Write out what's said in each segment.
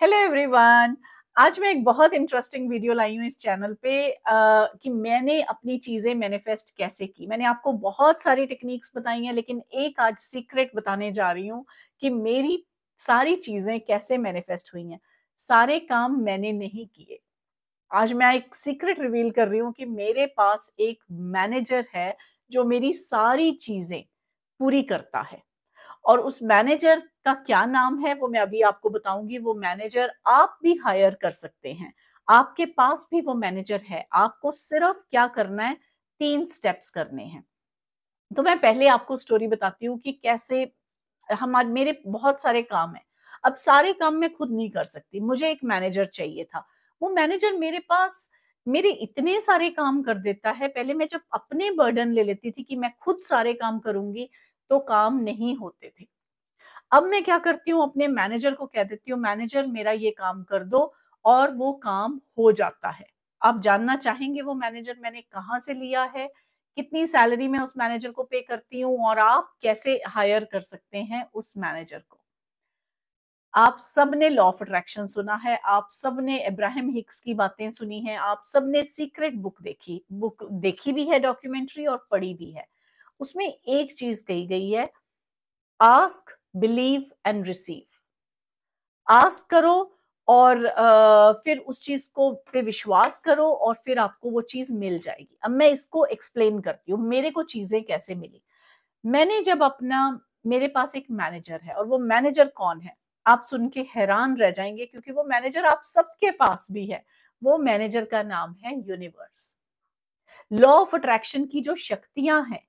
hello everyone आज मैं एक बहुत इंटरेस्टिंग वीडियो लाई हूँ इस चैनल पे आ, कि मैंने अपनी चीज़ें मैनिफेस्ट कैसे की मैंने आपको बहुत सारी टेक्निक्स बताई हैं लेकिन एक आज सीक्रेट बताने जा रही हूँ कि मेरी सारी चीज़ें कैसे मैनिफेस्ट हुई हैं सारे काम मैंने नहीं किए आज मैं एक सीक्रेट रिवील कर रही हूँ कि मेरे पास एक मैनेजर है जो मेरी सारी चीज़ें पूरी करता है और उस मैनेजर का क्या नाम है वो मैं अभी आपको बताऊंगी वो मैनेजर आप भी हायर कर सकते हैं आपके पास भी वो मैनेजर है आपको सिर्फ क्या करना है तीन स्टेप्स करने हैं तो मैं पहले आपको स्टोरी बताती हूँ कि कैसे हमारे मेरे बहुत सारे काम है अब सारे काम मैं खुद नहीं कर सकती मुझे एक मैनेजर चाहिए था वो मैनेजर मेरे पास मेरे इतने सारे काम कर देता है पहले मैं जब अपने बर्डन ले लेती थी कि मैं खुद सारे काम करूंगी तो काम नहीं होते थे अब मैं क्या करती हूँ अपने मैनेजर को कह देती हूँ मैनेजर मेरा ये काम कर दो और वो काम हो जाता है आप जानना चाहेंगे वो मैनेजर मैंने कहाँ से लिया है कितनी सैलरी मैं उस मैनेजर को पे करती हूँ और आप कैसे हायर कर सकते हैं उस मैनेजर को आप सब ने लॉ ऑफ अट्रैक्शन सुना है आप सब ने इब्राहिम हिक्स की बातें सुनी है आप सब ने सीक्रेट बुक देखी बुक देखी भी है डॉक्यूमेंट्री और पढ़ी भी है उसमें एक चीज कही गई है ask believe and receive ask करो और आ, फिर उस चीज को पे विश्वास करो और फिर आपको वो चीज मिल जाएगी अब मैं इसको एक्सप्लेन करती हूँ मेरे को चीजें कैसे मिली मैंने जब अपना मेरे पास एक मैनेजर है और वो मैनेजर कौन है आप सुन के हैरान रह जाएंगे क्योंकि वो मैनेजर आप सबके पास भी है वो मैनेजर का नाम है यूनिवर्स लॉ ऑफ अट्रैक्शन की जो शक्तियां हैं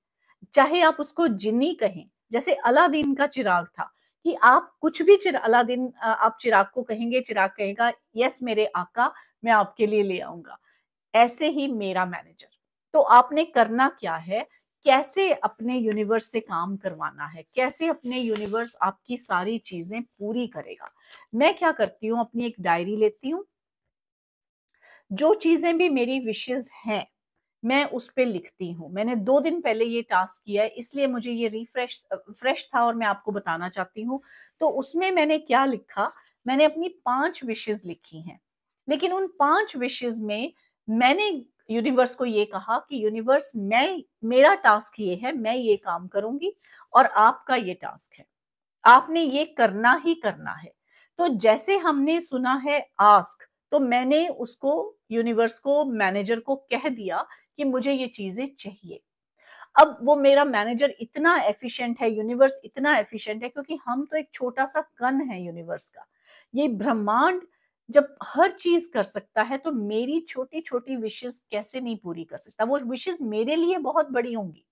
चाहे आप उसको जिन्नी कहें जैसे अलादीन का चिराग था कि आप कुछ भी चिर अलादीन आप चिराग को कहेंगे चिराग कहेगा यस मेरे आका मैं आपके लिए ले आऊंगा ऐसे ही मेरा मैनेजर तो आपने करना क्या है कैसे अपने यूनिवर्स से काम करवाना है कैसे अपने यूनिवर्स आपकी सारी चीजें पूरी करेगा मैं क्या करती हूँ अपनी एक डायरी लेती हूँ जो चीजें भी मेरी विशेष हैं मैं उस पर लिखती हूँ मैंने दो दिन पहले ये टास्क किया है इसलिए मुझे ये रिफ्रेश फ्रेश था और मैं आपको बताना चाहती हूँ तो उसमें मैंने क्या लिखा मैंने अपनी पांच विशेज लिखी हैं लेकिन उन पांच विशेज में मैंने यूनिवर्स को ये कहा कि यूनिवर्स मैं मेरा टास्क ये है मैं ये काम करूंगी और आपका ये टास्क है आपने ये करना ही करना है तो जैसे हमने सुना है आस्क तो मैंने उसको यूनिवर्स को मैनेजर को कह दिया कि मुझे ये चीजें चाहिए अब वो मेरा मैनेजर इतना एफिशिएंट है यूनिवर्स इतना एफिशिएंट है क्योंकि हम तो एक छोटा सा कन है यूनिवर्स का ये ब्रह्मांड जब हर चीज कर सकता है तो मेरी छोटी छोटी विशेष कैसे नहीं पूरी कर सकता वो विशेष मेरे लिए बहुत बड़ी होंगी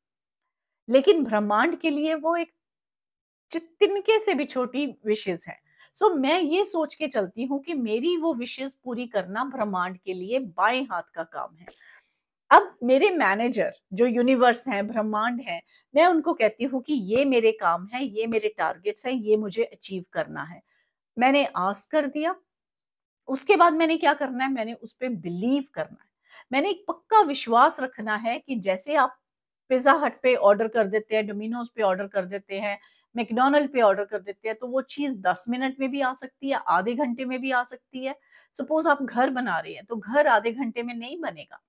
लेकिन ब्रह्मांड के लिए वो एक तिनके से भी छोटी विशेष है सो so, मैं ये सोच के चलती हूँ कि मेरी वो विशेष पूरी करना ब्रह्मांड के लिए बाएं हाथ का काम है अब मेरे मैनेजर जो यूनिवर्स हैं ब्रह्मांड हैं मैं उनको कहती हूँ कि ये मेरे काम है ये मेरे टारगेट्स हैं ये मुझे अचीव करना है मैंने आस कर दिया उसके बाद मैंने क्या करना है मैंने उस पर बिलीव करना है मैंने एक पक्का विश्वास रखना है कि जैसे आप पिज्जा हट पे ऑर्डर कर देते हैं डोमिनोज पे ऑर्डर कर देते हैं मैकडोनल्ड पे ऑर्डर कर देते हैं तो वो चीज दस मिनट में भी आ सकती है आधे घंटे में भी आ सकती है सपोज आप घर बना रहे हैं तो घर आधे घंटे में नहीं बनेगा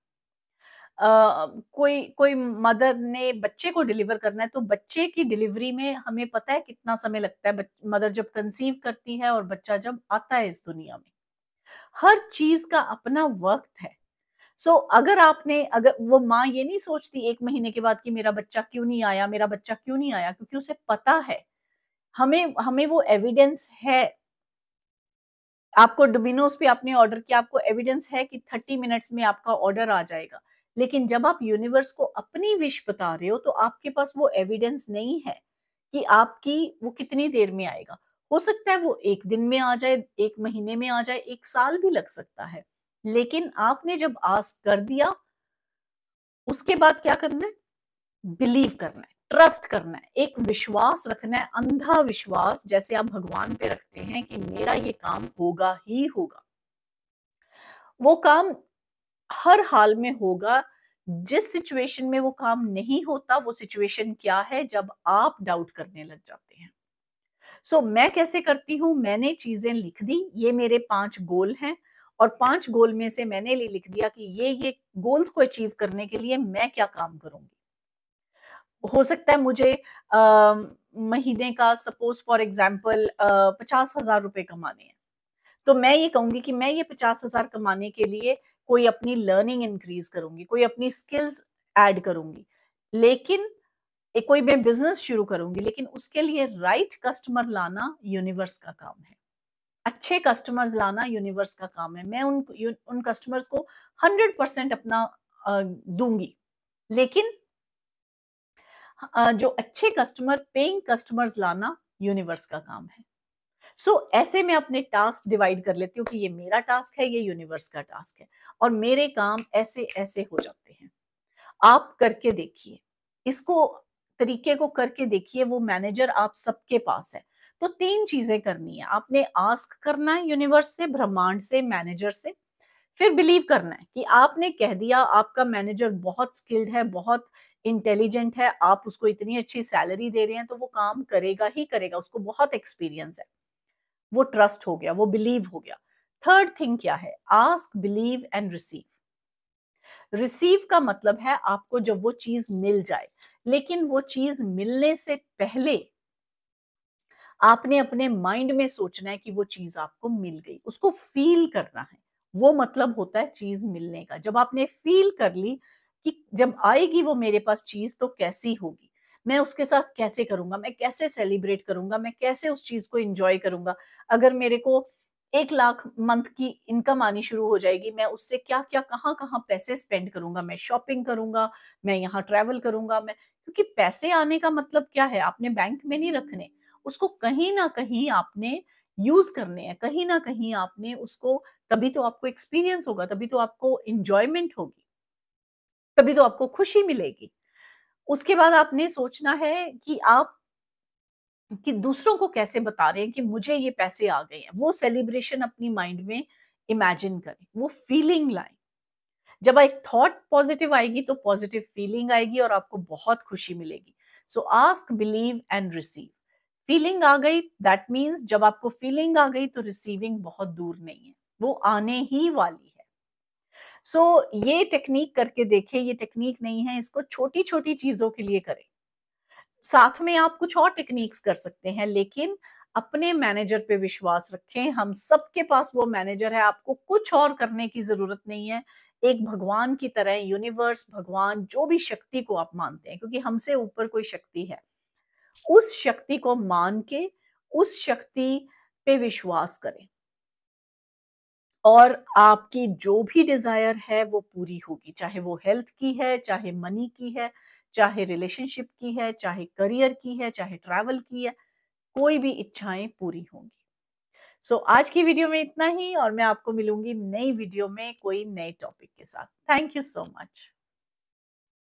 कोई कोई मदर ने बच्चे को डिलीवर करना है तो बच्चे की डिलीवरी में हमें पता है कितना समय लगता है मदर जब कंसीव करती है और बच्चा जब आता है इस दुनिया में हर चीज का अपना वक्त है सो so, अगर आपने अगर वो माँ ये नहीं सोचती एक महीने के बाद कि मेरा बच्चा क्यों नहीं आया मेरा बच्चा क्यों नहीं आया क्योंकि उसे पता है हमें हमें वो एविडेंस है आपको डोमिनोज पे आपने ऑर्डर किया आपको एविडेंस है कि थर्टी मिनट्स में आपका ऑर्डर आ जाएगा लेकिन जब आप यूनिवर्स को अपनी विश बता रहे हो तो आपके पास वो एविडेंस नहीं है कि आपकी वो कितनी देर में आएगा हो सकता है वो एक दिन में आ जाए एक महीने में आ जाए एक साल भी लग सकता है लेकिन आपने जब आस कर दिया उसके बाद क्या करना है बिलीव करना है ट्रस्ट करना है एक विश्वास रखना है अंधा विश्वास जैसे आप भगवान पे रखते हैं कि मेरा ये काम होगा ही होगा वो काम हर हाल में होगा जिस सिचुएशन में वो काम नहीं होता वो सिचुएशन क्या है जब आप डाउट करने लग जाते हैं सो so, मैं कैसे करती हूं मैंने चीजें लिख दी ये मेरे पांच गोल हैं और पांच गोल में से मैंने ये लिख दिया कि ये ये गोल्स को अचीव करने के लिए मैं क्या काम करूंगी हो सकता है मुझे आ, महीने का सपोज फॉर एग्जाम्पल पचास हजार रुपए कमाने हैं तो मैं ये कहूंगी कि मैं ये पचास हजार कमाने के लिए कोई अपनी लर्निंग इंक्रीज करूंगी कोई अपनी स्किल्स ऐड करूंगी लेकिन कोई मैं बिजनेस शुरू करूंगी लेकिन उसके लिए राइट कस्टमर लाना यूनिवर्स का काम है अच्छे कस्टमर्स लाना यूनिवर्स का काम है मैं उन उन कस्टमर्स को हंड्रेड परसेंट अपना दूंगी लेकिन जो अच्छे कस्टमर पेइंग कस्टमर्स लाना यूनिवर्स का काम है सो so, ऐसे में अपने टास्क डिवाइड कर लेती हूँ कि ये मेरा टास्क है ये यूनिवर्स का टास्क है और मेरे काम ऐसे ऐसे हो जाते हैं आप करके देखिए इसको तरीके को करके देखिए वो मैनेजर आप सबके पास है तो तीन चीजें करनी है आपने आस्क करना है यूनिवर्स से ब्रह्मांड से मैनेजर से फिर बिलीव करना है कि आपने कह दिया आपका मैनेजर बहुत स्किल्ड है बहुत इंटेलिजेंट है आप उसको इतनी अच्छी सैलरी दे रहे हैं तो वो काम करेगा ही करेगा उसको बहुत एक्सपीरियंस है वो ट्रस्ट हो गया वो बिलीव हो गया थर्ड थिंग क्या है ask believe and receive receive का मतलब है आपको जब वो चीज मिल जाए लेकिन वो चीज मिलने से पहले आपने अपने माइंड में सोचना है कि वो चीज आपको मिल गई उसको फील करना है वो मतलब होता है चीज मिलने का जब आपने फील कर ली कि जब आएगी वो मेरे पास चीज तो कैसी होगी मैं उसके साथ कैसे करूंगा मैं कैसे सेलिब्रेट करूंगा मैं कैसे उस चीज़ को इंजॉय करूंगा अगर मेरे को एक लाख मंथ की इनकम आनी शुरू हो जाएगी मैं उससे क्या क्या कहाँ कहाँ पैसे स्पेंड करूंगा मैं शॉपिंग करूंगा मैं यहाँ ट्रैवल करूंगा मैं क्योंकि पैसे आने का मतलब क्या है आपने बैंक में नहीं रखने उसको कहीं ना कहीं आपने यूज करने हैं कहीं ना कहीं आपने उसको तभी तो आपको एक्सपीरियंस होगा तभी तो आपको इंजॉयमेंट होगी तभी तो आपको खुशी मिलेगी उसके बाद आपने सोचना है कि आप कि दूसरों को कैसे बता रहे हैं कि मुझे ये पैसे आ गए हैं वो सेलिब्रेशन अपनी माइंड में इमेजिन करें वो फीलिंग लाए जब एक थॉट पॉजिटिव आएगी तो पॉजिटिव फीलिंग आएगी और आपको बहुत खुशी मिलेगी so ask believe and receive feeling आ गई दैट मीन्स जब आपको फीलिंग आ गई तो रिसीविंग बहुत दूर नहीं है वो आने ही वाली है सो so, ये टेक्निक करके देखें ये टेक्निक नहीं है इसको छोटी छोटी चीजों के लिए करें साथ में आप कुछ और टेक्निक्स कर सकते हैं लेकिन अपने मैनेजर पे विश्वास रखें हम सबके पास वो मैनेजर है आपको कुछ और करने की जरूरत नहीं है एक भगवान की तरह यूनिवर्स भगवान जो भी शक्ति को आप मानते हैं क्योंकि हमसे ऊपर कोई शक्ति है उस शक्ति को मान के उस शक्ति पे विश्वास करें और आपकी जो भी डिजायर है वो पूरी होगी चाहे वो हेल्थ की है चाहे मनी की है चाहे रिलेशनशिप की है चाहे करियर की है चाहे ट्रैवल की है कोई भी इच्छाएं पूरी होंगी सो so, आज की वीडियो में इतना ही और मैं आपको मिलूंगी नई वीडियो में कोई नए टॉपिक के साथ थैंक यू सो मच